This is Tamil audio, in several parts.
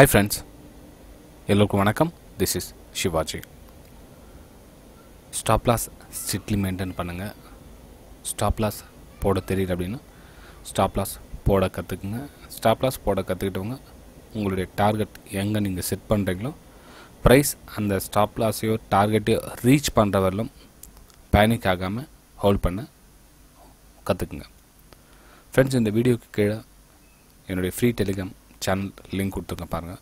ஹாய் ஃப்ரெண்ட்ஸ் எல்லோருக்கும் வணக்கம் this is Shivaji stop loss strictly maintain பண்ணுங்கள் ஸ்டாப் லாஸ் போட தெரியல அப்படின்னா ஸ்டாப் லாஸ் போட கற்றுக்குங்க ஸ்டாப் லாஸ் போட கற்றுக்கிட்டவங்க உங்களுடைய டார்கெட் எங்கே நீங்கள் செட் பண்ணுறீங்களோ ப்ரைஸ் அந்த ஸ்டாப் லாஸையோ டார்கெட்டையோ ரீச் பண்ணுற வரலும் பேனிக் ஆகாமல் ஹோல்ட் பண்ண கற்றுக்குங்க ஃப்ரெண்ட்ஸ் இந்த வீடியோக்கு கீழே என்னுடைய ஃப்ரீ டெலிகிராம் சேனல் லிங்க் கொடுத்துருக்கேன் பாருங்கள்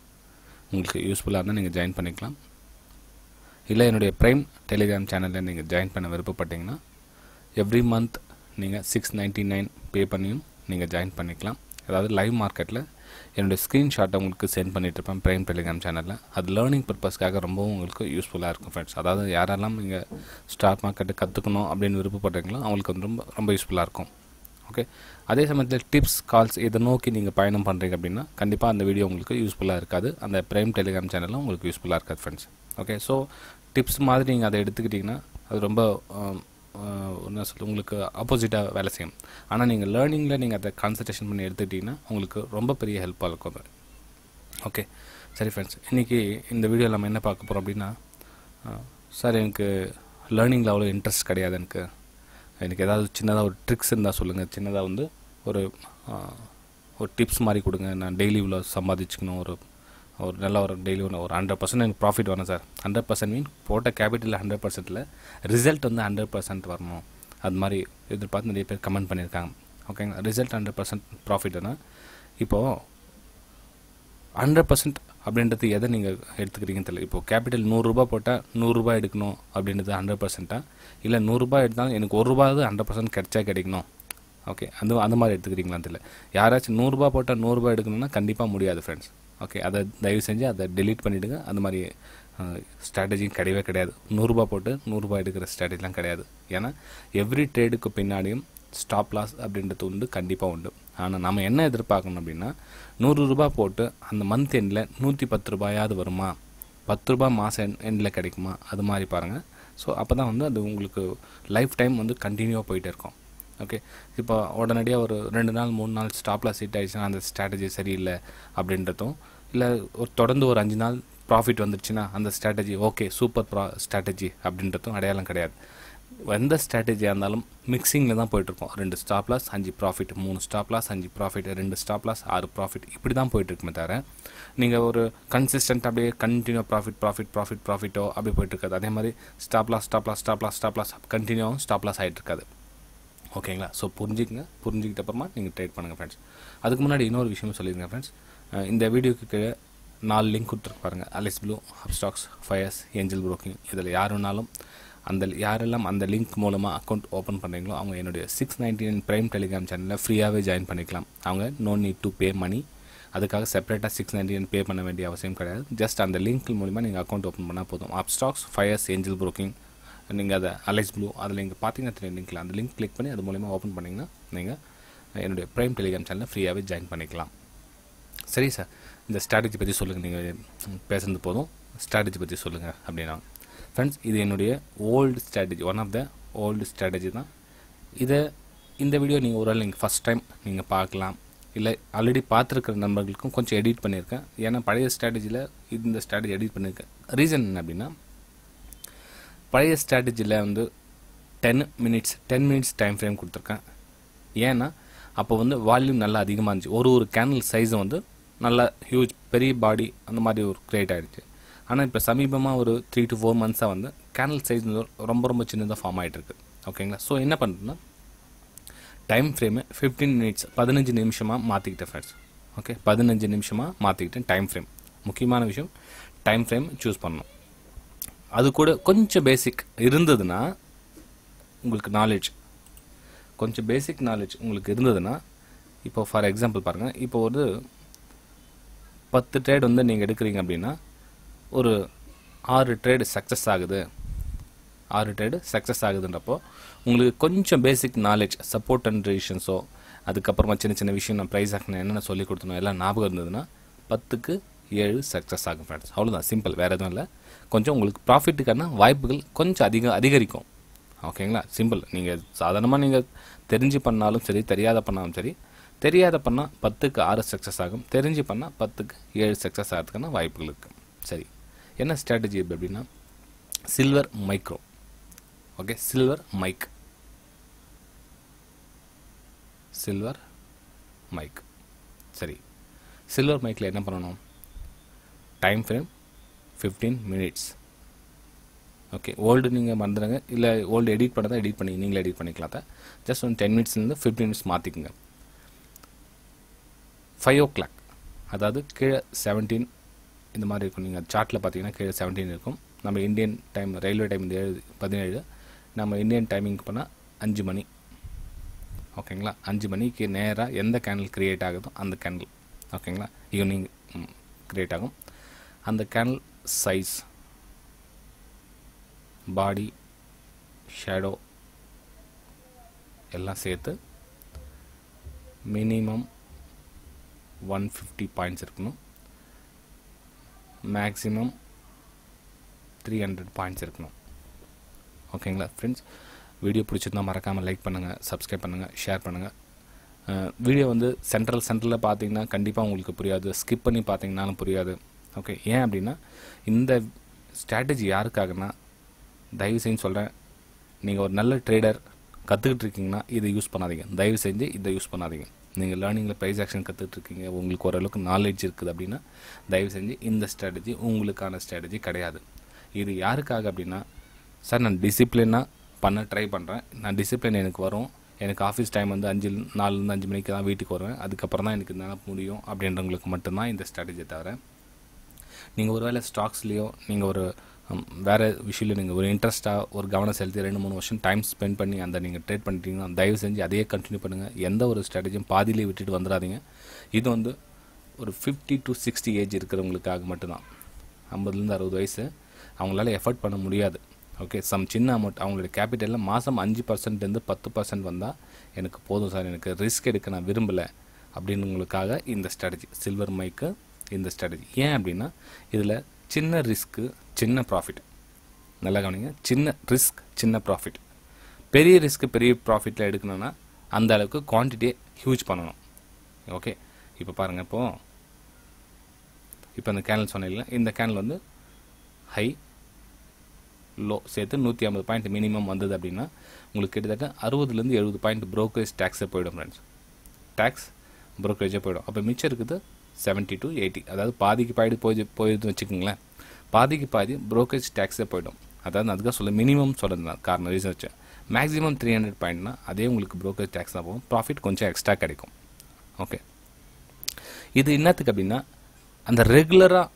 உங்களுக்கு யூஸ்ஃபுல்லாக இருந்தால் நீங்கள் ஜாயின் பண்ணிக்கலாம் இல்லை என்னுடைய ப்ரைம் டெலிகிராம் சேனலில் நீங்கள் ஜாயின் பண்ண விருப்பப்பட்டீங்கன்னா எவ்ரி மந்த் நீங்கள் சிக்ஸ் நைன்ட்டி நைன் பே பண்ணியும் நீங்கள் ஜாயின் பண்ணிக்கலாம் அதாவது லைவ் மார்க்கெட்டில் என்னுடைய ஸ்க்ரீன்ஷாட்டை உங்களுக்கு சென்ட் பண்ணிகிட்ருப்பேன் இருப்பேன் ப்ரைம் டெலிகிராம் சேனலில் அது லேர்னிங் பர்பஸ்க்காக ரொம்பவும் உங்களுக்கு யூஸ்ஃபுல்லாக இருக்கும் ஃப்ரெண்ட்ஸ் அதாவது யாரெல்லாம் நீங்கள் ஸ்டாக் மார்க்கெட்டை கற்றுக்கணும் அப்படின்னு விருப்பப்படுறீங்களோ அவங்களுக்கு வந்து ரொம்ப ரொம்ப யூஸ்ஃபுல்லாக இருக்கும் ஓகே அதே சமயத்தில் டிப்ஸ் கால்ஸ் இதை நோக்கி நீங்கள் பயணம் பண்ணுறீங்க அப்படின்னா கண்டிப்பாக அந்த வீடியோ உங்களுக்கு யூஸ்ஃபுல்லாக இருக்காது அந்த ப்ரைம் டெலிகிராம் சேனலும் உங்களுக்கு யூஸ்ஃபுல்லாக இருக்காது ஃப்ரெண்ட்ஸ் ஓகே ஸோ டிப்ஸ் மாதிரி நீங்கள் அதை எடுத்துக்கிட்டிங்கன்னா அது ரொம்ப என்ன சொல்ல உங்களுக்கு ஆப்போசிட்டாக வேலை செய்யும் ஆனால் நீங்கள் லேர்னிங்கில் நீங்கள் அதை கான்சன்ட்ரேஷன் பண்ணி எடுத்துக்கிட்டிங்கன்னா உங்களுக்கு ரொம்ப பெரிய ஹெல்ப்பாக இருக்கும் அது ஓகே சரி ஃப்ரெண்ட்ஸ் இன்றைக்கி இந்த வீடியோ நம்ம என்ன பார்க்க போகிறோம் அப்படின்னா சார் எனக்கு லேர்னிங்கில் அவ்வளோ இன்ட்ரெஸ்ட் கிடையாது எனக்கு எனக்கு ஏதாவது சின்னதாக ஒரு ட்ரிக்ஸ் இருந்தால் சொல்லுங்கள் சின்னதாக வந்து ஒரு ஒரு டிப்ஸ் மாதிரி கொடுங்க நான் டெய்லி இவ்வளோ சம்பாதிச்சுக்கணும் ஒரு ஒரு நல்ல ஒரு டெய்லி ஒன்று ஒரு ஹண்ட்ரட் பர்சன்ட் எனக்கு ப்ராஃபிட் வரணும் சார் ஹண்ட்ரட் பர்சன்ட் மீன் போட்ட கேபிட்டலில் ஹண்ட்ரட் பர்சன்ட்டில் ரிசல்ட் வந்து ஹண்ட்ரட் பர்சன்ட் வரணும் அது மாதிரி எதிர்பார்த்து நிறைய பேர் கமெண்ட் பண்ணியிருக்காங்க ஓகேங்களா ரிசல்ட் ஹண்ட்ரட் பர்சன்ட் ப்ராஃபிட்னா இப்போது ஹண்ட்ரட் பர்சன்ட் அப்படின்றது எதை நீங்கள் எடுத்துக்கிறீங்கன்னு தெரியல இப்போது கேபிட்டல் நூறுரூபா போட்டால் நூறுரூபா எடுக்கணும் அப்படின்றது ஹண்ட்ரட் பர்சன்ட்டா இல்லை நூறுரூபா எடுத்தாலும் எனக்கு ஒரு ரூபாவது ஹண்ட்ரட் பர்சன்ட் கிடைச்சா கிடைக்கணும் ஓகே அந்த அந்த மாதிரி எடுத்துக்கிறீங்களான்னு தெரியல யாராச்சும் நூறுரூபா போட்டால் நூறுரூபா எடுக்கணும்னா கண்டிப்பாக முடியாது ஃப்ரெண்ட்ஸ் ஓகே அதை தயவு செஞ்சு அதை டெலீட் பண்ணிவிடுங்க அந்த மாதிரி ஸ்ட்ராட்டஜியும் கிடையவே கிடையாது நூறுரூபா போட்டு நூறுரூபா எடுக்கிற ஸ்ட்ராட்டஜிலாம் கிடையாது ஏன்னா எவ்ரி ட்ரேடுக்கு பின்னாடியும் ஸ்டாப் லாஸ் அப்படின்றது உண்டு கண்டிப்பாக உண்டு ஆனால் நம்ம என்ன எதிர்பார்க்கணும் அப்படின்னா நூறு ரூபா போட்டு அந்த மந்த் எண்டில் நூற்றி பத்து ரூபாயாவது வருமா பத்து ரூபா மாதம் எண்டில் கிடைக்குமா அது மாதிரி பாருங்கள் ஸோ அப்போ தான் வந்து அது உங்களுக்கு லைஃப் டைம் வந்து கண்டினியூவாக போயிட்டே இருக்கும் ஓகே இப்போ உடனடியாக ஒரு ரெண்டு நாள் மூணு நாள் ஸ்டாப்பில் சீட் ஆகிடுச்சுன்னா அந்த ஸ்ட்ராட்டஜி சரியில்லை அப்படின்றதும் இல்லை ஒரு தொடர்ந்து ஒரு அஞ்சு நாள் ப்ராஃபிட் வந்துடுச்சுன்னா அந்த ஸ்ட்ராட்டஜி ஓகே சூப்பர் ப்ரா ஸ்ட்ராட்டஜி அப்படின்றதும் அடையாளம் கிடையாது எந்த ஸ்ட்ராட்டஜியாக இருந்தாலும் மிக்ஸிங்கில் தான் போயிட்டுருக்கோம் ரெண்டு ஸ்டாப் லாஸ் அஞ்சு ப்ராஃபிட் மூணு ஸ்டாப் லாஸ் அஞ்சு ப்ராஃபிட் ரெண்டு ஸ்டாப் லாஸ் ஆறு ப்ராஃபிட் இப்படி தான் போயிட்டுருக்குமே தவிர நீங்கள் ஒரு கன்சிஸ்டன்ட் அப்படியே கண்டினியூ ப்ராஃபிட் ப்ராஃபிட் ப்ராஃபிட் ப்ராஃபிட்டோ அப்படி போயிட்டுருக்காது அதே மாதிரி stop loss stop loss stop loss stop loss கண்டினியூவாகவும் ஸ்டாப் லாஸ் ஆகிட்டு ஓகேங்களா ஸோ புரிஞ்சுக்கங்க புரிஞ்சுக்கிட்ட அப்புறமா நீங்கள் ட்ரேட் பண்ணுங்கள் ஃப்ரெண்ட்ஸ் அதுக்கு முன்னாடி இன்னொரு விஷயம் சொல்லியிருங்க ஃப்ரெண்ட்ஸ் இந்த வீடியோக்கு கீழே நாலு லிங்க் கொடுத்துருப்பாருங்க பாருங்கள் Alice Blue Upstox Fyers Angel Broking இதில் யார் வேணாலும் அந்த யாரெல்லாம் அந்த லிங்க் மூலமாக அக்கௌண்ட் ஓப்பன் பண்ணுறீங்களோ அவங்க என்னுடைய six ninety nine prime Telegram சேனலில் ஃப்ரீயாகவே ஜாயின் பண்ணிக்கலாம் அவங்க no need to pay money அதுக்காக செப்பரேட்டாக சிக்ஸ் நைன்டி நைன் பே பண்ண வேண்டிய அவசியம் கிடையாது ஜஸ்ட் அந்த லிங்க் மூலிமா நீங்கள் அக்கௌண்ட் ஓப்பன் பண்ணால் போதும் Upstox Fyers Angel broking நீங்கள் அதை அலைஸ் ப்ளூ அதில் நீங்கள் பார்த்தீங்கன்னா தெரியும் லிங்க்கில் அந்த லிங்க் கிளிக் பண்ணி அது மூலிமா ஓப்பன் பண்ணிங்கன்னா நீங்கள் என்னுடைய ப்ரைம் டெலிகிராம் சேனலில் ஃப்ரீயாகவே ஜாயின் பண்ணிக்கலாம் சரி சார் இந்த ஸ்ட்ராட்டஜி பற்றி சொல்லுங்கள் நீங்கள் பேசுகிறது போதும் ஸ்ட்ராட்டஜி பற்றி சொல்லுங்கள் அப்படின்னா ஃப்ரெண்ட்ஸ் இது என்னுடைய old strategy one of the old strategy தான் இதை இந்த வீடியோ நீங்கள் ஒரு நீங்கள் ஃபஸ்ட் டைம் நீங்கள் பார்க்கலாம் இல்லை ஆல்ரெடி பார்த்துருக்கிற நண்பர்களுக்கும் கொஞ்சம் எடிட் பண்ணியிருக்கேன் ஏன்னா பழைய ஸ்ட்ராட்டஜியில் இந்த ஸ்ட்ராட்டஜி எடிட் பண்ணியிருக்கேன் ரீசன் என்ன அப்படின்னா பழைய ஸ்ட்ராட்டஜியில் வந்து ten minutes ten minutes time frame கொடுத்துருக்கேன் ஏன்னா அப்போ வந்து வால்யூம் நல்லா அதிகமாக இருந்துச்சு ஒரு ஒரு கேனல் சைஸும் வந்து நல்லா ஹியூஜ் பெரிய பாடி அந்த மாதிரி ஒரு க்ரியேட் ஆகிடுச்சு ஆனால் இப்போ சமீபமாக ஒரு த்ரீ டு ஃபோர் மந்த்ஸாக வந்து கேனல் சைஸ் ரொம்ப ரொம்ப சின்னதாக ஃபார்ம் ஆகிட்டு இருக்குது ஓகேங்களா ஸோ என்ன பண்ணுறதுன்னா டைம் ஃப்ரேமு ஃபிஃப்டீன் மினிட்ஸ் பதினஞ்சு நிமிஷமாக மாற்றிக்கிட்டேன் ஃப்ரெண்ட்ஸ் ஓகே பதினஞ்சு நிமிஷமாக மாற்றிக்கிட்டேன் டைம் ஃப்ரேம் முக்கியமான விஷயம் டைம் ஃப்ரேம் சூஸ் பண்ணணும் அது கூட கொஞ்சம் பேசிக் இருந்ததுன்னா உங்களுக்கு நாலேஜ் கொஞ்சம் பேசிக் நாலேஜ் உங்களுக்கு இருந்ததுன்னா இப்போ ஃபார் எக்ஸாம்பிள் பாருங்கள் இப்போ ஒரு பத்து ட்ரேட் வந்து நீங்கள் எடுக்கிறீங்க அப்படின்னா ஒரு ஆறு ட்ரேடு சக்ஸஸ் ஆகுது ஆறு ட்ரேடு சக்ஸஸ் ஆகுதுன்றப்போ உங்களுக்கு கொஞ்சம் பேசிக் நாலேஜ் சப்போர்ட் அண்ட் ரிலேஷன்ஸோ அதுக்கப்புறமா சின்ன சின்ன விஷயம் நான் ப்ரைஸ் ஆகணும் என்னென்ன சொல்லி கொடுத்தணும் எல்லாம் ஞாபகம் இருந்ததுன்னா பத்துக்கு ஏழு சக்ஸஸ் ஆகும் ஃப்ரெண்ட்ஸ் அவ்வளோதான் சிம்பிள் வேறு எதுவும் இல்லை கொஞ்சம் உங்களுக்கு ப்ராஃபிட்டுக்கான வாய்ப்புகள் கொஞ்சம் அதிகம் அதிகரிக்கும் ஓகேங்களா சிம்பிள் நீங்கள் சாதாரணமாக நீங்கள் தெரிஞ்சு பண்ணாலும் சரி தெரியாத பண்ணாலும் சரி தெரியாத பண்ணால் பத்துக்கு ஆறு சக்ஸஸ் ஆகும் தெரிஞ்சு பண்ணால் பத்துக்கு ஏழு சக்ஸஸ் ஆகிறதுக்கான வாய்ப்புகள் இருக்குது சரி என்ன ஸ்ட்ராட்டஜி இப்போ அப்படின்னா silver micro okay silver mic silver mic சரி சில்வர் மைக்கில் என்ன பண்ணணும் time frame fifteen minutes okay old நீங்கள் மறந்துடுங்க இல்லை ஓல்டு எடிட் பண்ணதான் எடிட் பண்ணி நீங்களே எடிட் பண்ணிக்கலாம் தான் ஜஸ்ட் ஒன் டென் மினிட்ஸ்லேருந்து ஃபிஃப்டீன் மினிட்ஸ் மாற்றிக்குங்க ஃபைவ் ஓ கிளாக் அதாவது கீழே செவன்டீன் இந்த மாதிரி இருக்கும் நீங்கள் சார்ட்டில் பார்த்தீங்கன்னா கீழே செவன்டீன் இருக்கும் நம்ம இந்தியன் டைம் ரயில்வே டைம் இந்த ஏழு பதினேழு நம்ம இந்தியன் டைமிங் பண்ணால் அஞ்சு மணி ஓகேங்களா அஞ்சு மணிக்கு நேராக எந்த கேனல் க்ரியேட் ஆகுதோ அந்த கேனல் ஓகேங்களா ஈவினிங் க்ரியேட் ஆகும் அந்த கேனல் சைஸ் பாடி ஷேடோ எல்லாம் சேர்த்து மினிமம் ஒன் ஃபிஃப்டி பாயிண்ட்ஸ் இருக்கணும் மேக்ஸிமம் த்ரீ ஹண்ட்ரட் பாயிண்ட்ஸ் இருக்கணும் ஓகேங்களா ஃப்ரெண்ட்ஸ் வீடியோ பிடிச்சிருந்தா மறக்காமல் லைக் பண்ணுங்கள் சப்ஸ்கிரைப் பண்ணுங்கள் ஷேர் பண்ணுங்கள் வீடியோ வந்து சென்ட்ரல் சென்ட்ரலில் பார்த்தீங்கன்னா கண்டிப்பாக உங்களுக்கு புரியாது ஸ்கிப் பண்ணி பார்த்தீங்கன்னாலும் புரியாது ஓகே ஏன் அப்படின்னா இந்த ஸ்ட்ராட்டஜி யாருக்காகனா தயவு செஞ்சு சொல்கிறேன் நீங்கள் ஒரு நல்ல ட்ரேடர் கற்றுக்கிட்டு இருக்கீங்கன்னா இதை யூஸ் பண்ணாதீங்க தயவு செஞ்சு இதை யூஸ் பண்ணாதீங்க நீங்கள் லேர்னிங்கில் ப்ரைஸ் ஆக்ஷன் கற்றுட்ருக்கீங்க உங்களுக்கு ஓரளவுக்கு நாலேஜ் இருக்குது அப்படின்னா தயவு செஞ்சு இந்த ஸ்ட்ராட்டஜி உங்களுக்கான ஸ்ட்ராட்டஜி கிடையாது இது யாருக்காக அப்படின்னா சார் நான் டிசிப்ளினாக பண்ண ட்ரை பண்ணுறேன் நான் டிசிப்ளின் எனக்கு வரும் எனக்கு ஆஃபீஸ் டைம் வந்து அஞ்சு நாலுலேருந்து அஞ்சு மணிக்கு தான் வீட்டுக்கு வருவேன் அதுக்கப்புறம் தான் எனக்கு இதனால் முடியும் அப்படின்றவங்களுக்கு மட்டும்தான் இந்த ஸ்ட்ராட்டஜியை தவிர நீங்கள் ஒரு வேளை ஸ்டாக்ஸ்லேயோ நீங்கள் ஒரு வேறு விஷயம் நீங்கள் ஒரு இன்ட்ரெஸ்ட்டாக ஒரு கவனம் செலுத்தி ரெண்டு மூணு வருஷம் டைம் ஸ்பெண்ட் பண்ணி அந்த நீங்கள் ட்ரேட் பண்ணிட்டீங்கன்னா தயவு செஞ்சு அதையே கண்டினியூ பண்ணுங்கள் எந்த ஒரு ஸ்ட்ராட்டஜியும் பாதியிலே விட்டுட்டு வந்துடாதீங்க இது வந்து ஒரு ஃபிஃப்டி டு சிக்ஸ்டி ஏஜ் இருக்கிறவங்களுக்காக மட்டும்தான் ஐம்பதுலேருந்து அறுபது வயசு அவங்களால எஃபர்ட் பண்ண முடியாது ஓகே சம் சின்ன அமௌண்ட் அவங்களுடைய கேபிட்டலில் மாதம் அஞ்சு பர்சன்ட்லேருந்து பத்து பர்சன்ட் வந்தால் எனக்கு போதும் சார் எனக்கு ரிஸ்க் எடுக்க நான் விரும்பலை அப்படின்னுங்களுக்காக இந்த ஸ்ட்ராட்டஜி சில்வர் மைக்கு இந்த ஸ்ட்ராட்டஜி ஏன் அப்படின்னா இதில் சின்ன ரிஸ்க்கு சின்ன ப்ராஃபிட் நல்லா கவனிங்க சின்ன ரிஸ்க் சின்ன ப்ராஃபிட் பெரிய ரிஸ்க்கு பெரிய ப்ராஃபிட்டில் எடுக்கணும்னா அந்த அளவுக்கு குவான்டிட்டியை ஹியூஜ் பண்ணணும் ஓகே இப்போ பாருங்கள் இப்போது இப்போ அந்த கேனல் சொன்னீங்கல்ல இந்த கேனல் வந்து ஹை லோ சேர்த்து நூற்றி ஐம்பது பாயிண்ட் மினிமம் வந்தது அப்படின்னா உங்களுக்கு கிட்டத்தட்ட அறுபதுலேருந்து எழுபது பாயிண்ட் ப்ரோக்கரேஜ் டேக்ஸே போயிடும் ஃப்ரெண்ட்ஸ் டேக்ஸ் ப்ரோக்கரேஜே போயிடும் அப்போ மிச்சம் இருக்குது செவன்ட்டி டு எயிட்டி அதாவது பாதிக்கு பாதி போய் போயிடுதுன்னு வச்சுக்கோங்களேன் பாதிக்கு பாதி ப்ரோக்கரேஜ் டேக்ஸே போய்டும் அதாவது அதுக்காக சொல்ல மினிமம் சொல்கிறது நான் காரணம் ரீசன் வச்சேன் மேக்ஸிமம் த்ரீ ஹண்ட்ரட் பாயிண்ட்னா அதே உங்களுக்கு ப்ரோக்கரேஜ் டேக்ஸ் தான் போகும் ப்ராஃபிட் கொஞ்சம் எக்ஸ்ட்ரா கிடைக்கும் ஓகே இது என்னத்துக்கு அப்படின்னா அந்த ரெகுலராக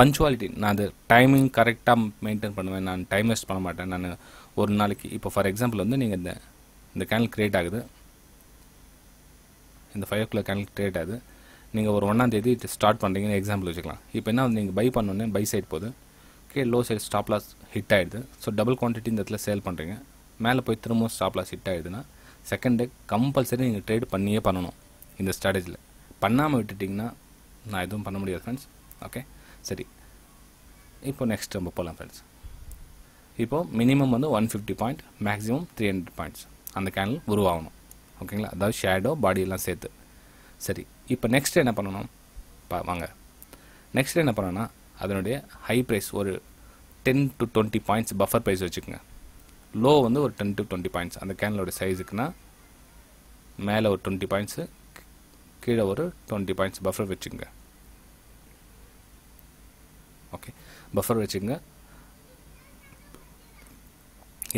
பஞ்சுவாலிட்டி நான் அது டைமிங் கரெக்டாக மெயின்டைன் பண்ணுவேன் நான் டைம் வேஸ்ட் பண்ண மாட்டேன் நான் ஒரு நாளைக்கு இப்போ ஃபார் எக்ஸாம்பிள் வந்து நீங்கள் இந்த இந்த கேனல் க்ரியேட் ஆகுது இந்த five o'clock candle create ஆகுது நீங்கள் ஒரு ஒன்றாந்தேதி ஸ்டார்ட் பண்ணுறீங்கன்னு எக்ஸாம்பிள் வச்சுக்கலாம் இப்போ என்ன வந்து நீங்கள் பை பண்ணோன்னே பை சைட் போகுது okay low side stop loss hit ஆகிடுது ஸோ டபுள் குவான்டிட்டி இந்த இடத்துல சேல் பண்ணுறீங்க மேலே போய் திரும்பவும் ஸ்டாப் லாஸ் ஹிட் ஆகிடுதுன்னா செகண்ட் டே கம்பல்சரி நீங்கள் ட்ரேட் பண்ணியே பண்ணணும் இந்த ஸ்ட்ராட்டஜியில் பண்ணாமல் விட்டுட்டிங்கன்னா நான் எதுவும் பண்ண முடியாது ஃப்ரெண்ட்ஸ் ஓகே சரி இப்போ நெக்ஸ்ட் நம்ம போகலாம் ஃப்ரெண்ட்ஸ் இப்போது மினிமம் வந்து one fifty point maximum three hundred points அந்த கேனல் உருவாகணும் ஓகேங்களா அதாவது ஷேடோ பாடியெல்லாம் சேர்த்து சரி இப்போ நெக்ஸ்ட் என்ன பண்ணணும் பா வாங்க நெக்ஸ்ட் என்ன பண்ணணும்னா அதனுடைய ஹை ப்ரைஸ் ஒரு ten to twenty points buffer price வச்சுக்கோங்க லோ வந்து ஒரு டென் டு டுவெண்ட்டி பாயிண்ட்ஸ் அந்த கேனலோட சைஸுக்குன்னா மேலே ஒரு டுவெண்ட்டி பாயிண்ட்ஸு கீழே ஒரு டுவெண்ட்டி பாயிண்ட்ஸ் பஃபர் வச்சுக்கோங்க ஓகே பஃபர் வச்சுக்கோங்க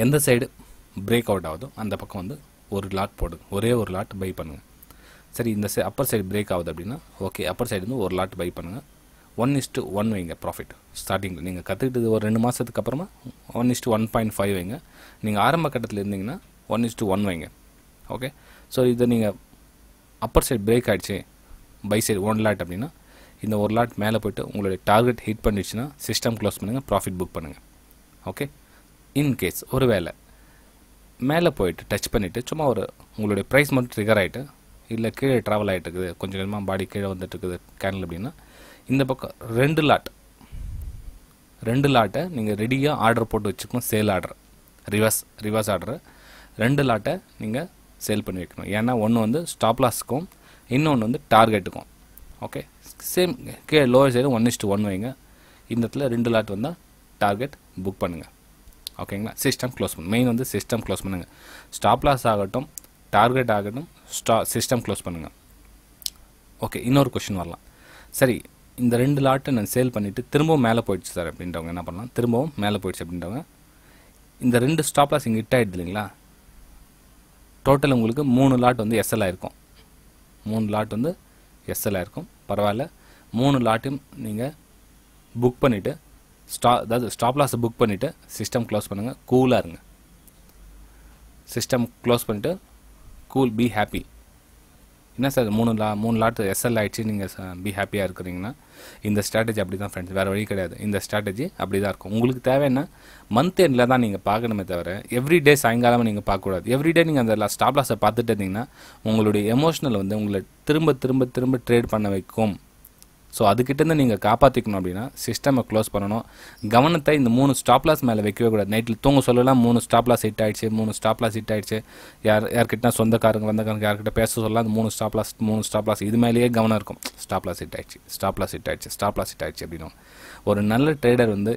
எந்த சைடு பிரேக் அவுட் ஆகுதோ அந்த பக்கம் வந்து ஒரு லாட் போடுங்க ஒரே ஒரு லாட் பை பண்ணுங்கள் சரி இந்த சை அப்பர் சைடு பிரேக் ஆகுது அப்படின்னா ஓகே அப்பர் சைடு வந்து ஒரு லாட் பை பண்ணுங்கள் ஒன் இஸ்ட்டு ஒன் வைங்க ப்ராஃபிட் ஸ்டார்டிங்கில் நீங்கள் கற்றுக்கிட்டது ஒரு ரெண்டு மாதத்துக்கு அப்புறமா one is to one point five வைங்க நீங்கள் ஆரம்ப கட்டத்தில் இருந்தீங்கன்னா ஒன் இஸ்ட்டு ஒன் வைங்க ஓகே ஸோ இதை நீங்கள் அப்பர் சைடு பிரேக் ஆகிடுச்சு பை சைடு ஒன் லாட் அப்படின்னா இந்த ஒரு லாட் மேலே போய்ட்டு உங்களுடைய டார்கெட் ஹிட் பண்ணிடுச்சுன்னா சிஸ்டம் க்ளோஸ் பண்ணுங்கள் ப்ராஃபிட் புக் பண்ணுங்கள் ஓகே இன்கேஸ் ஒரு வேலை மேலே போயிட்டு டச் பண்ணிவிட்டு சும்மா ஒரு உங்களுடைய ப்ரைஸ் மட்டும் ட்ரிகர் ஆகிட்டு இல்லை கீழே ட்ராவல் ஆகிட்டு இருக்குது கொஞ்சம் கொஞ்சமாக பாடி கீழே வந்துட்டு இருக்குது கேனல் அப்படின்னா இந்த பக்கம் ரெண்டு லாட் ரெண்டு லாட்டை நீங்கள் ரெடியாக ஆர்டர் போட்டு வச்சுக்கணும் sell order reverse reverse order ரெண்டு லாட்டை நீங்கள் சேல் பண்ணி வைக்கணும் ஏன்னா ஒன்று வந்து ஸ்டாப் லாஸ்க்கும் இன்னொன்று வந்து டார்கெட்டுக்கும் ஓகே சேம் கீழே lower side one is to one வைங்க இந்த இடத்துல ரெண்டு லாட் வந்தால் டார்கெட் புக் பண்ணுங்கள் ஓகேங்களா சிஸ்டம் க்ளோஸ் பண்ணு மெயின் வந்து சிஸ்டம் க்ளோஸ் பண்ணுங்கள் ஸ்டாப் லாஸ் ஆகட்டும் டார்கெட் ஆகட்டும் ஸ்டா சிஸ்டம் க்ளோஸ் பண்ணுங்கள் ஓகே இன்னொரு கொஷின் வரலாம் சரி இந்த ரெண்டு லாட்டை நான் சேல் பண்ணிவிட்டு திரும்பவும் மேலே போயிடுச்சு சார் அப்படின்றவங்க என்ன பண்ணலாம் திரும்பவும் மேலே போயிடுச்சு அப்படின்றவங்க இந்த ரெண்டு ஸ்டாப் லாஸ் இங்கே ஹிட் ஆகிடுது இல்லைங்களா டோட்டல் உங்களுக்கு மூணு லாட் வந்து எஸ்எல் ஆகிருக்கும் மூணு லாட் வந்து எஸ்எல் ஆகிருக்கும் பரவாயில்ல மூணு லாட்டையும் நீங்கள் புக் பண்ணிவிட்டு ஸ்டா அதாவது ஸ்டாப் லாஸை புக் பண்ணிவிட்டு சிஸ்டம் க்ளோஸ் பண்ணுங்கள் கூலாக இருங்க சிஸ்டம் க்ளோஸ் பண்ணிவிட்டு கூல் பி ஹாப்பி என்ன சார் மூணு லா மூணு லாட்டு எஸ்எல் ஆகிடுச்சு நீங்கள் பி ஹாப்பியாக இருக்கிறீங்கன்னா இந்த ஸ்ட்ராட்டஜி அப்படி தான் ஃப்ரெண்ட்ஸ் வேறு வழி கிடையாது இந்த ஸ்ட்ராட்டஜி அப்படி தான் இருக்கும் உங்களுக்கு தேவைன்னா மந்த் எண்டில் தான் நீங்கள் பார்க்கணுமே தவிர எவ்ரி டே சாயங்காலம் நீங்கள் பார்க்கக்கூடாது எவ்ரி டே நீங்கள் அந்த ஸ்டாப் லாஸை பார்த்துட்டு இருந்தீங்கன்னா உங்களுடைய எமோஷனல் வந்து உங்களை திரும்ப திரும்ப திரும்ப ட்ரேட் பண்ண வைக்கும் ஸோ அதுக்கிட்டேருந்து நீங்கள் காப்பாற்றிக்கணும் அப்படின்னா சிஸ்டமை க்ளோஸ் பண்ணணும் கவனத்தை இந்த மூணு ஸ்டாப்லாஸ் மேலே வைக்கவே கூடாது நைட்டில் தூங்க சொல்லலாம் மூணு ஸ்டாப்லாஸ் ஹிட் ஆகிடுச்சு மூணு ஸ்டாப்லாஸ் ஹிட் ஆகிடுச்சு யார் யார்கிட்ட சொந்தக்காரங்க வந்தக்காரங்க யார்கிட்ட பேச சொல்லலாம் அந்த மூணு ஸ்டாப்லாஸ் மூணு ஸ்டாப்லாஸ் இது மேலேயே கவனம் இருக்கும் ஸ்டாப்லாஸ் ஹிட் ஆகிடுச்சு ஸ்டாப்லாஸ் ஹிட் ஆகிடுச்சு ஸ்டாப்லாஸ் ஹிட் ஆகிடுச்சு அப்படின்னு ஒரு நல்ல ட்ரேடர் வந்து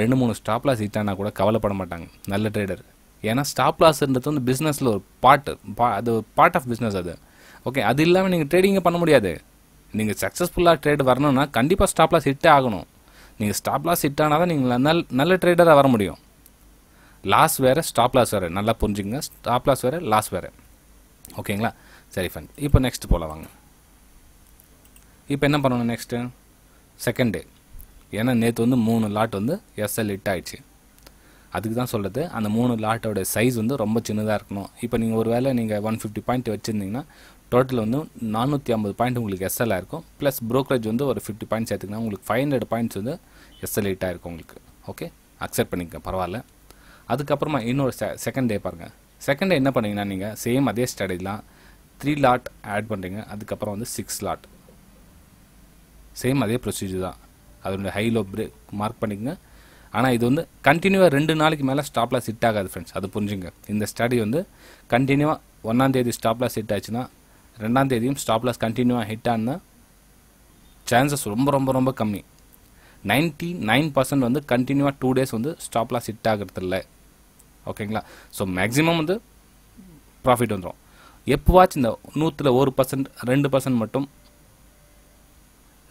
ரெண்டு மூணு ஸ்டாப்லாஸ் ஹிட் ஆனால் கூட கவலைப்பட மாட்டாங்க நல்ல ட்ரேடர் ஏன்னா ஸ்டாப்லாஸ்ன்றது வந்து பிஸ்னஸில் ஒரு பார்ட் பா அது பார்ட் ஆஃப் பிஸ்னஸ் அது ஓகே அது இல்லாமல் நீங்கள் ட்ரேடிங்கே பண்ண முடியாது நீங்கள் சக்ஸஸ்ஃபுல்லாக ட்ரேட் வரணும்னா கண்டிப்பாக ஸ்டாப்லாஸ் லாஸ் ஹிட்டே ஆகணும் நீங்கள் ஸ்டாப்லாஸ் லாஸ் ஹிட் ஆனால் தான் நீங்கள் நல்ல நல்ல ட்ரேடராக வர முடியும் லாஸ் வேறு ஸ்டாப்லாஸ் வேறு நல்லா புரிஞ்சுங்க ஸ்டாப்லாஸ் வேறு லாஸ் வேறு ஓகேங்களா சரி ஃபன் இப்போ நெக்ஸ்ட் போல வாங்க இப்போ என்ன பண்ணணும் நெக்ஸ்ட்டு செகண்ட் டே ஏன்னா நேற்று வந்து மூணு லாட் வந்து எஸ்எல் ஹிட் ஆகிடுச்சு அதுக்கு தான் சொல்கிறது அந்த மூணு லாட்டோட சைஸ் வந்து ரொம்ப சின்னதாக இருக்கணும் இப்போ நீங்கள் ஒரு வேளை நீங்கள் ஒன் ஃபிஃப்டி பாயிண்ட் வச்சுருந்தீங்கன்னா டோட்டல் வந்து நானூற்றி ஐம்பது பாயிண்ட் உங்களுக்கு எஸ்எல் ஆயிருக்கும் ப்ளஸ் ப்ரோக்கரேஜ் வந்து ஒரு ஃபிஃப்டி பாயிண்ட்ஸ் எடுத்துக்கணும் உங்களுக்கு ஃபைவ் ஹண்ட்ரட் பாயிண்ட்ஸ் வந்து எஸ்எல் எயிட் இருக்கும் உங்களுக்கு ஓகே அக்செப்ட் பண்ணிக்கோங்க பரவாயில்ல அதுக்கப்புறமா இன்னொரு செ செகண்ட் டே பாருங்கள் செகண்ட் டே என்ன பண்ணீங்கன்னா நீங்கள் சேம் அதே ஸ்ட்ராட்டஜிலாம் த்ரீ லாட் ஆட் பண்ணுறீங்க அதுக்கப்புறம் வந்து சிக்ஸ் லாட் சேம் அதே ப்ரொசீஜர் தான் அதனுடைய ஹை லோ பிரேக் மார்க் பண்ணிக்கங்க ஆனால் இது வந்து கண்டினியூவாக ரெண்டு நாளைக்கு மேலே ஸ்டாப்லாம் செட் ஆகாது ஃப்ரெண்ட்ஸ் அது புரிஞ்சுங்க இந்த ஸ்டடி வந்து கண்டினியூவாக ஒன்றாந்தேதி ஸ்டாப்லாம் செட் ஆச்சுன்னா ரெண்டாம் தேதியும் ஸ்டாப் கண்டினியூவாக ஹிட் ஆன சான்சஸ் ரொம்ப ரொம்ப ரொம்ப கம்மி நைன்ட்டி நைன் பர்சன்ட் வந்து கண்டினியூவாக டூ டேஸ் வந்து ஸ்டாப் ஹிட் ஆகிறது இல்லை ஓகேங்களா ஸோ மேக்ஸிமம் வந்து ப்ராஃபிட் வந்துடும் எப்போவாச்சும் இந்த நூற்றில் ஒரு பர்சன்ட் ரெண்டு பர்சன்ட் மட்டும்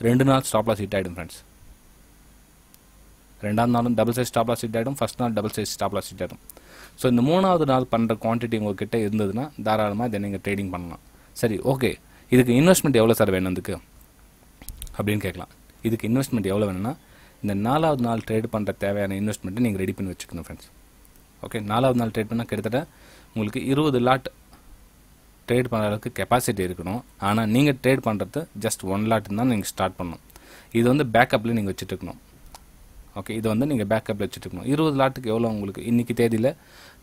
ரெண்டு நாள் ஸ்டாப் ஹிட் ஆகிடும் ஃப்ரெண்ட்ஸ் ரெண்டாவது நாளும் double size stop loss hit ஆகிடும் ஃபஸ்ட் நாள் double size stop loss hit ஆகிடும் ஸோ இந்த மூணாவது நாள் பண்ணுற குவான்டிட்டி உங்ககிட்ட இருந்ததுன்னா தாராளமாக இதை நீங்கள் ட்ரேடிங் பண்ணலாம் சரி ஓகே இதுக்கு இன்வெஸ்ட்மெண்ட் எவ்வளோ சார் வேணும் அதுக்கு அப்படின்னு கேட்கலாம் இதுக்கு இன்வெஸ்ட்மெண்ட் எவ்வளோ வேணும்னா இந்த நாலாவது நாள் ட்ரேட் பண்ணுற தேவையான இன்வெஸ்ட்மெண்ட்டை நீங்கள் ரெடி பண்ணி வச்சுக்கணும் ஃப்ரெண்ட்ஸ் ஓகே நாலாவது நாள் ட்ரேட் பண்ணால் கிட்டத்தட்ட உங்களுக்கு இருபது லாட் ட்ரேட் பண்ணுற அளவுக்கு கெப்பாசிட்டி இருக்கணும் ஆனால் நீங்கள் ட்ரேட் பண்ணுறது ஜஸ்ட் ஒன் லாட் தான் நீங்கள் ஸ்டார்ட் பண்ணணும் இது வந்து பேக்கப்பில் நீங்கள் வச்சுட்டு இருக்கணும் ஓகே இதை வந்து நீங்கள் பேக்கப்பில் வச்சுட்டு இருக்கணும் இருபது லாட்டுக்கு எவ்வளோ உங்களுக்கு இன்றைக்கி தேதியில்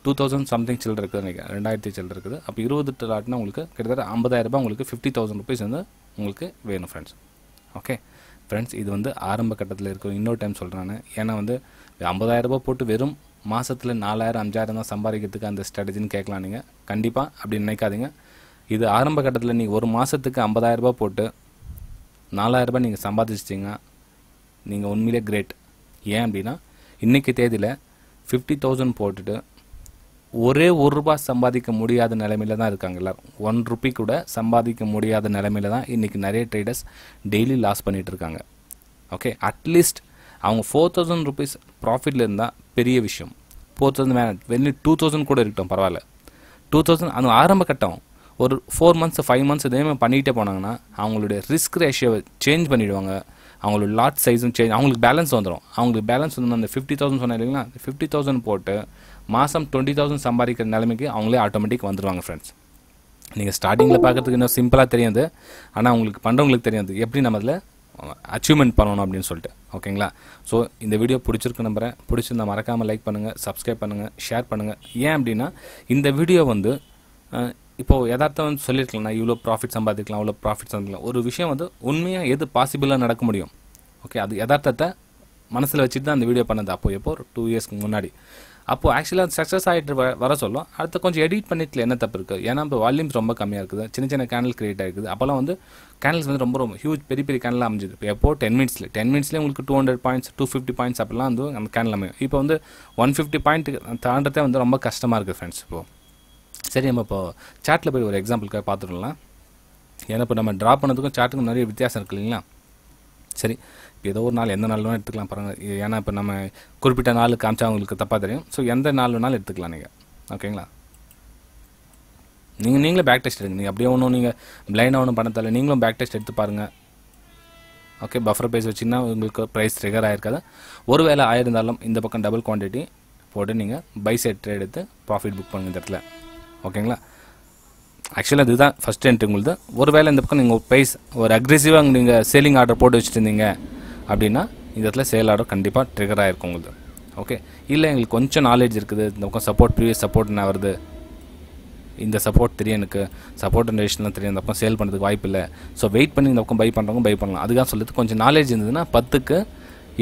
டூ தௌசண்ட் சம்திங் சில்லர் இருக்குது நினைக்கிறேன் ரெண்டாயிரத்தி சில்லர் இருக்குது அப்போ இருபது லாட்னா உங்களுக்கு கிட்டத்தட்ட ஐம்பதாயிரரூபா உங்களுக்கு ஃபிஃப்டி தௌசண்ட் ருபீஸ் வந்து உங்களுக்கு வேணும் ஃப்ரெண்ட்ஸ் ஓகே ஃப்ரெண்ட்ஸ் இது வந்து ஆரம்ப கட்டத்தில் இருக்கும் இன்னொரு டைம் சொல்கிறேன் ஏன்னா வந்து ஐம்பதாயிரரூபா போட்டு வெறும் மாதத்தில் நாலாயிரம் அஞ்சாயிரம் தான் சம்பாதிக்கிறதுக்கு அந்த ஸ்ட்ராட்டஜின்னு கேட்கலாம் நீங்கள் கண்டிப்பாக அப்படி நினைக்காதீங்க இது ஆரம்ப கட்டத்தில் நீங்கள் ஒரு மாதத்துக்கு ஐம்பதாயிரரூபா போட்டு நாலாயிரரூபா நீங்கள் சம்பாதிச்சிட்டிங்க நீங்கள் உண்மையிலே கிரேட் ஏன் அப்படின்னா இன்றைக்கி தேதியில் ஃபிஃப்டி தௌசண்ட் போட்டுட்டு ஒரே ஒரு ரூபா சம்பாதிக்க முடியாத நிலமையில தான் இருக்காங்க எல்லாரும் ஒன் ருபி கூட சம்பாதிக்க முடியாத நிலமையில தான் இன்றைக்கி நிறைய ட்ரேடர்ஸ் டெய்லி லாஸ் பண்ணிகிட்டு இருக்காங்க ஓகே அட்லீஸ்ட் அவங்க ஃபோர் தௌசண்ட் ருபீஸ் ப்ராஃபிட்டில் இருந்தால் பெரிய விஷயம் ஃபோர் தௌசண்ட் மேலே வெளியே டூ தௌசண்ட் கூட இருக்கட்டும் பரவாயில்ல டூ தௌசண்ட் அந்த ஆரம்ப கட்டம் ஒரு ஃபோர் மந்த்ஸ் ஃபைவ் மந்த்ஸ் இதே மாதிரி பண்ணிகிட்டே போனாங்கன்னா அவங்களுடைய ரிஸ்க் ரேஷியோவை சேஞ்ச் பண்ணிவிடுவாங்க அவங்களோட லாட் சைஸும் சேஞ்ச் அவங்களுக்கு பேலன்ஸ் வந்துடும் அவங்களுக்கு பேலன்ஸ் வந்து அந்த ஃபிஃப்டி தௌசண்ட் சொன்னேன் இல்லைங்களா ஃபிஃப்டி தௌசண்ட் போட்டு மாதம் டுவெண்ட்டி தௌசண்ட் சம்பாதிக்கிற நிலைமைக்கு அவங்களே ஆட்டோமேட்டிக் வந்துடுவாங்க ஃப்ரெண்ட்ஸ் நீங்கள் ஸ்டார்டிங்கில் பார்க்குறதுக்கு இன்னும் சிம்பிளாக தெரியாது ஆனால் உங்களுக்கு பண்ணுறவங்களுக்கு தெரியாது எப்படி நம்ம அதில் அச்சீவ்மெண்ட் பண்ணணும் அப்படின்னு சொல்லிட்டு ஓகேங்களா ஸோ இந்த வீடியோ பிடிச்சிருக்கு நம்புகிறேன் பிடிச்சிருந்தா மறக்காமல் லைக் பண்ணுங்கள் சப்ஸ்கிரைப் பண்ணுங்கள் ஷேர் பண்ணுங்கள் ஏன் அப்படின்னா இந்த வீடியோ வந்து இப்போது வந்து சொல்லியிருக்கலாம் இவ்வளோ ப்ராஃபிட் சம்பாதிக்கலாம் இவ்வளோ ப்ராஃபிட் சம்பாதிக்கலாம் ஒரு விஷயம் வந்து உண்மையாக எது பாசிபிளாக நடக்க முடியும் ஓகே அது எதார்த்தத்தை மனசில் வச்சுட்டு தான் அந்த வீடியோ பண்ணது அப்போ எப்போ ஒரு டூ இயர்ஸ்க்கு முன்னாடி அப்போது ஆக்சுவலாக அந்த சக்ஸஸ் ஆகிட்டு வர வர சொல்லும் அடுத்த கொஞ்சம் எடிட் பண்ணிட்டு என்ன தப்பு இருக்குது ஏன்னா இப்போ வால்யூம்ஸ் ரொம்ப கம்மியாக இருக்குது சின்ன சின்ன கேனல் கிரியேட் ஆகிருக்குது அப்போல்லாம் வந்து கேனல்ஸ் வந்து ரொம்ப ரொம்ப ஹியூஜ் பெரிய பெரிய கேனல் அமைஞ்சிது இப்போ எப்போ டென் மினிட்ஸில் டென் மினிட்ஸ்லேயே உங்களுக்கு two hundred points two fifty points அப்படிலாம் வந்து அந்த கேனல் அமையும் இப்போ வந்து ஒன் ஃபிஃப்டி பாயிண்ட் தாண்டதே வந்து ரொம்ப கஷ்டமாக இருக்குது ஃப்ரெண்ட்ஸ் இப்போது சரி நம்ம இப்போ சாட்டில் போய் ஒரு எக்ஸாம்பிளுக்காக பார்த்துடலாம் ஏன்னா இப்போ நம்ம ட்ரா பண்ணதுக்கும் சாட்டுக்கும் நிறைய வித்தியாசம் இருக்குது இல்லைங்களா சரி ஏதோ ஒரு நாள் எந்த நாளும் எடுத்துக்கலாம் பாருங்கள் ஏன்னா இப்போ நம்ம குறிப்பிட்ட நாள் காமிச்சா அவங்களுக்கு தப்பாக தெரியும் ஸோ எந்த நாள் வேணாலும் எடுத்துக்கலாம் நீங்கள் ஓகேங்களா நீங்கள் நீங்களே பேக் டெஸ்ட் எடுங்க நீங்கள் அப்படியே ஒன்றும் நீங்கள் பிளைண்டாக ஒன்றும் பண்ண நீங்களும் பேக் டெஸ்ட் எடுத்து பாருங்கள் ஓகே பஃபர் ப்ரைஸ் வச்சிங்கன்னா உங்களுக்கு ப்ரைஸ் ட்ரிகர் ஆகிருக்காது ஒரு வேளை ஆயிருந்தாலும் இந்த பக்கம் டபுள் குவான்டிட்டி போட்டு நீங்கள் பை செட் ட்ரேட் எடுத்து ப்ராஃபிட் புக் பண்ணுங்கள் இந்த இடத்துல ஓகேங்களா ஆக்சுவலாக இதுதான் ஃபஸ்ட் என்ட்ரி உங்களுக்கு ஒரு வேளை இந்த பக்கம் நீங்கள் ப்ரைஸ் ஒரு அக்ரெசிவாக நீங்கள் சேலிங் ஆர்டர் போட்டு வச்சுட்டு இருந்தீங்க அப்படின்னா இந்த இடத்துல சேல் செயலாடோ கண்டிப்பாக ட்ரிகர் ஆகிருக்கும் உங்களுக்கு ஓகே இல்லை எங்களுக்கு கொஞ்சம் நாலேஜ் இருக்குது இந்த பக்கம் சப்போர்ட் ப்ரீவியஸ் சப்போர்ட் என்ன வருது இந்த சப்போர்ட் தெரியும் எனக்கு சப்போர்ட் ரேஷன்லாம் தெரியும் இந்த பக்கம் சேல் பண்ணுறதுக்கு வாய்ப்பு இல்லை ஸோ வெயிட் பண்ணி இந்த பக்கம் பை பண்ணுறவங்க பை பண்ணலாம் அதுக்காக சொல்லுறது கொஞ்சம் நாலேஜ் இருந்ததுன்னா பத்துக்கு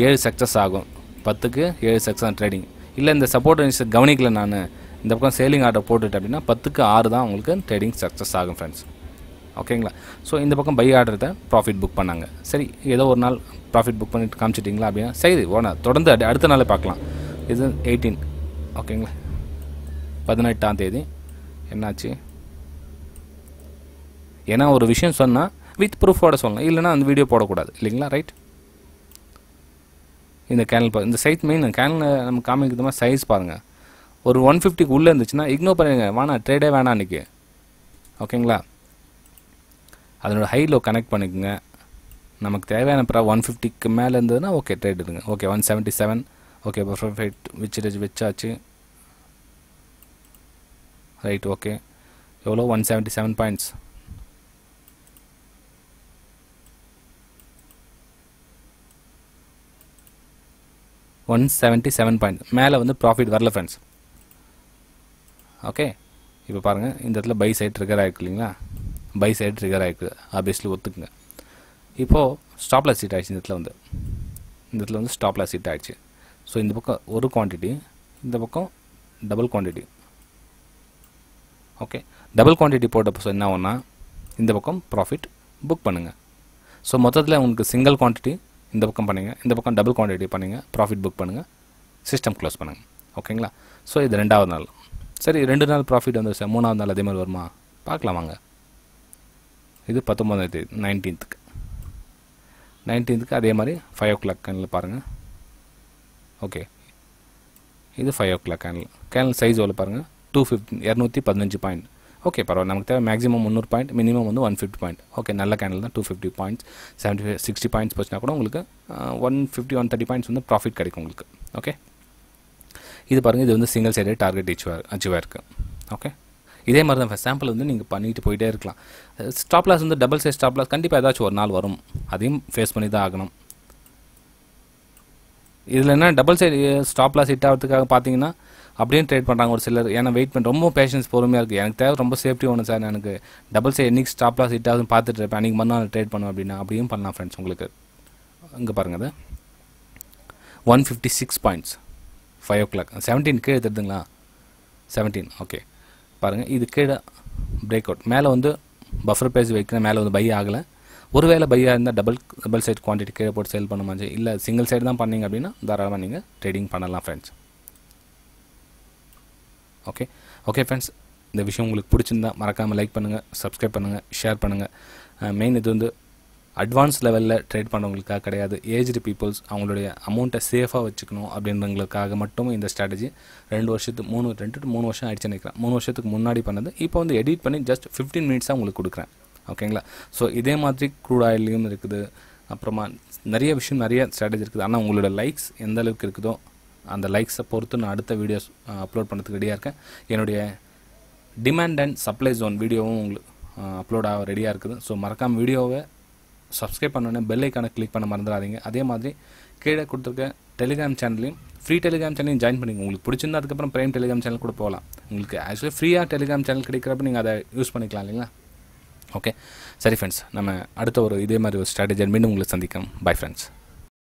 ஏழு சக்ஸஸ் ஆகும் பத்துக்கு ஏழு சக்ஸஸ் ட்ரேடிங் இல்லை இந்த சப்போர்ட் ரேஞ்சை கவனிக்கல நான் இந்த பக்கம் சேலிங் ஆர்டர் போட்டுட்டு அப்படின்னா பத்துக்கு ஆறு தான் உங்களுக்கு ட்ரேடிங் சக்ஸஸ் ஆகும் ஃப்ரெண்ட்ஸ் ஓகேங்களா ஸோ இந்த பக்கம் பை ஆர்டர் ப்ராஃபிட் புக் பண்ணாங்க சரி ஏதோ ஒரு நாள் ப்ராஃபிட் புக் பண்ணிட்டு காமிச்சிட்டிங்களா அப்படின்னா சரி ஓனா தொடர்ந்து அடுத்த நாளே பார்க்கலாம் இது எயிட்டீன் ஓகேங்களா பதினெட்டாம் தேதி என்னாச்சு ஏன்னா ஒரு விஷயம் சொன்னால் வித் ப்ரூஃபோட சொல்லலாம் இல்லைனா அந்த வீடியோ போடக்கூடாது இல்லைங்களா ரைட் இந்த கேனல் இந்த சைஸ் மெயின் கேனலில் நம்ம காமிக்கிறது மாதிரி சைஸ் பாருங்கள் ஒரு ஒன் ஃபிஃப்டிக்கு உள்ளே இருந்துச்சுன்னா இக்னோர் பண்ணிடுங்க வேணாம் ட்ரேடே வேணாம் அன்றைக்கி ஓகேங்களா அதனோட லோ கனெக்ட் பண்ணிக்கோங்க நமக்கு தேவையான ப்ரா ஒன் ஃபிஃப்டிக்கு மேலே இருந்ததுன்னா ஓகே ட்ரேட் எடுங்க okay one seventy seven okay perfect which வச்சாச்சு ரைட் ஓகே எவ்வளோ one seventy seven points one seventy seven point மேலே வந்து ப்ராஃபிட் வரல ஃப்ரெண்ட்ஸ் ஓகே இப்போ பாருங்கள் இந்த இடத்துல பை சைட் ட்ரிகர் ஆகிருக்கு இல்லைங்களா பை சைடு ட்ரிகர் ஆகிருக்குது ஆப்வியஸ்லி ஒத்துக்குங்க இப்போது ஸ்டாப் சீட் ஆகிடுச்சு இந்த இடத்துல வந்து இந்த இடத்துல வந்து ஸ்டாப் சீட் ஆகிடுச்சு ஸோ இந்த பக்கம் ஒரு குவான்டிட்டி இந்த பக்கம் double quantity okay double quantity போட்டப்போ என்ன ஒன்றா இந்த பக்கம் ப்ராஃபிட் புக் பண்ணுங்கள் ஸோ மொத்தத்தில் உங்களுக்கு சிங்கிள் குவான்டிட்டி இந்த பக்கம் பண்ணுங்கள் இந்த பக்கம் டபுள் குவான்டிட்டி பண்ணுங்கள் ப்ராஃபிட் புக் பண்ணுங்கள் சிஸ்டம் க்ளோஸ் பண்ணுங்கள் ஓகேங்களா ஸோ இது ரெண்டாவது நாள் சரி ரெண்டு நாள் ப்ராஃபிட் வந்து மூணாவது நாள் அதே மாதிரி வருமா பார்க்கலாம் வாங்க இது பத்தொம்பதாம் தேதி நைன்டீன்த்துக்கு நைன்டீன்த்துக்கு அதே மாதிரி ஃபைவ் ஓ கிளாக் கேனில் பாருங்கள் ஓகே இது five o'clock candle candle size எவ்வளோ பாருங்கள் டூ ஃபிஃப்டி இரநூத்தி பதினஞ்சு பாயிண்ட் ஓகே பரவாயில்ல நமக்கு தேவை மேக்ஸிமம் முந்நூறு பாயிண்ட் மினிமம் வந்து ஒன் ஃபிஃப்டி பாயிண்ட் ஓகே நல்ல கேனல் தான் two fifty points seventy five sixty points வச்சுனா கூட உங்களுக்கு one fifty one thirty points வந்து ப்ராஃபிட் கிடைக்கும் உங்களுக்கு ஓகே இது பாருங்கள் இது வந்து சிங்கிள் சைடே டார்கெட் அச்சீவாக அச்சீவாக இருக்குது ஓகே இதே மாதிரி தான் சாம்பிள் வந்து நீங்கள் பண்ணிட்டு போயிட்டே இருக்கலாம் ஸ்டாப் லாஸ் வந்து டபுள் சைஸ் ஸ்டாப் லாஸ் கண்டிப்பாக ஏதாச்சும் ஒரு நாள் வரும் அதையும் ஃபேஸ் பண்ணி தான் ஆகணும் இதில் என்ன double side stop loss hit ஆகிறதுக்காக பார்த்தீங்கன்னா அப்படியே ட்ரேட் பண்ணுறாங்க ஒரு சிலர் ஏன்னா வெயிட் பண்ணி ரொம்ப பேஷன்ஸ் பொறுமையாக இருக்குது எனக்கு தேவை ரொம்ப சேஃப்டி ஒன்று சார் எனக்கு டபுள் சைட் இன்னைக்கு ஸ்டாப் லாஸ் ஹிட் ஆகுதுன்னு பார்த்துட்டு இருப்பேன் அன்றைக்கி மறுநாள் ட்ரேட் பண்ணுவேன் அப்படின்னா அப்படியும் பண்ணலாம் ஃப்ரெண்ட்ஸ் உங்களுக்கு இங்கே பாருங்கள் அது one fifty six points five o'clock seventeen கீழே எடுத்துருதுங்களா செவன்டீன் ஓகே பாருங்கள் இது கீழே பிரேக் அவுட் மேலே வந்து பஃபர் பேஜ் வைக்கிற மேலே வந்து பை ஆகலை ஒருவேளை பையாக இருந்தால் டபுள் டபுள் சைட் குவான்டிட்டி கீழே போட்டு சேல் பண்ண மாதிரி இல்லை சிங்கிள் சைடு தான் பண்ணீங்க அப்படின்னா தாராளமாக நீங்கள் ட்ரேடிங் பண்ணலாம் ஃப்ரெண்ட்ஸ் ஓகே ஓகே ஃப்ரெண்ட்ஸ் இந்த விஷயம் உங்களுக்கு பிடிச்சிருந்தா மறக்காமல் லைக் பண்ணுங்கள் சப்ஸ்கிரைப் பண்ணுங்கள் ஷேர் பண்ணுங்கள் மெயின் இது வந்து அட்வான்ஸ் லெவலில் ட்ரேட் பண்ணவங்களுக்காக கிடையாது ஏஜ்டு பீப்புள்ஸ் அவங்களுடைய அமௌண்ட்டை சேஃபாக வச்சுக்கணும் அப்படின்றவங்களுக்காக மட்டும் இந்த ஸ்ட்ராட்டஜி ரெண்டு வருஷத்துக்கு மூணு ரெண்டு டு மூணு வருஷம் ஆயிடுச்சு நினைக்கிறேன் மூணு வருஷத்துக்கு முன்னாடி பண்ணது இப்போ வந்து எடிட் பண்ணி ஜஸ்ட் ஃபிஃப்டீன் மினிட்ஸாக உங்களுக்கு கொடுக்குறேன் ஓகேங்களா ஸோ இதே மாதிரி க்ரூட் ஆயிலையும் இருக்குது அப்புறமா நிறைய விஷயம் நிறைய ஸ்ட்ராட்டஜி இருக்குது ஆனால் உங்களோட லைக்ஸ் எந்த அளவுக்கு இருக்குதோ அந்த லைக்ஸை பொறுத்து நான் அடுத்த வீடியோஸ் அப்லோட் பண்ணுறதுக்கு ரெடியாக இருக்கேன் என்னுடைய டிமாண்ட் அண்ட் சப்ளை ஜோன் வீடியோவும் உங்களுக்கு அப்லோட் ஆக ரெடியாக இருக்குது ஸோ மறக்காமல் வீடியோவை சப்ஸ்கிரைப் பண்ணோடனே பெல் ஐக்கானை கிளிக் பண்ண மறந்துடாதீங்க அதே மாதிரி கீழே கொடுத்துருக்க டெலிகிராம் சேனலையும் ஃப்ரீ டெலிகிராம் சேனலையும் ஜாயின் பண்ணிங்க உங்களுக்கு பிடிச்சிருந்தா அதுக்கப்புறம் ப்ரைம் டெலிகிராம் சேனல் கூட போகலாம் உங்களுக்கு ஆக்சுவலி ஃப்ரீயாக டெலிகிராம் சேனல் கிடைக்கிறப்ப நீங்கள் அதை யூஸ் பண்ணிக்கலாம் இல்லைங்களா ஓகே சரி ஃப்ரெண்ட்ஸ் நம்ம அடுத்த ஒரு இதே மாதிரி ஒரு ஸ்ட்ராட்டஜி மீண்டும் உங்களை சந்திக்கணும் பை ஃப்ரெண்ட்ஸ்